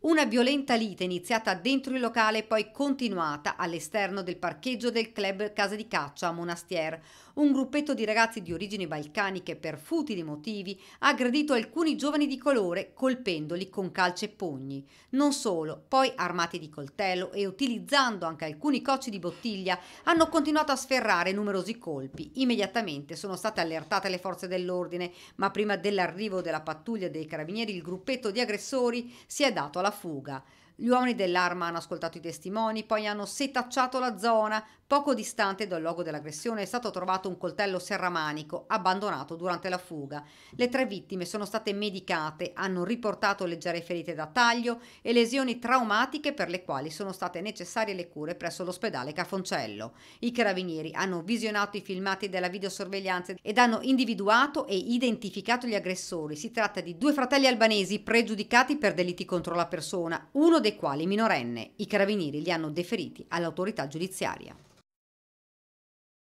Una violenta lite iniziata dentro il locale e poi continuata all'esterno del parcheggio del club Casa di Caccia a Monastier. Un gruppetto di ragazzi di origini balcaniche per futili motivi ha aggredito alcuni giovani di colore colpendoli con calci e pugni. Non solo, poi armati di coltello e utilizzando anche alcuni cocci di bottiglia hanno continuato a sferrare numerosi colpi. Immediatamente sono state allertate le forze dell'ordine, ma prima dell'arrivo della pattuglia dei carabinieri il gruppetto di aggressori si è dato alla la fuga gli uomini dell'arma hanno ascoltato i testimoni, poi hanno setacciato la zona. Poco distante dal luogo dell'aggressione è stato trovato un coltello serramanico abbandonato durante la fuga. Le tre vittime sono state medicate, hanno riportato leggere ferite da taglio e lesioni traumatiche per le quali sono state necessarie le cure presso l'ospedale Cafoncello. I carabinieri hanno visionato i filmati della videosorveglianza ed hanno individuato e identificato gli aggressori. Si tratta di due fratelli albanesi pregiudicati per delitti contro la persona. Uno dei dei quali minorenne. I carabinieri li hanno deferiti all'autorità giudiziaria.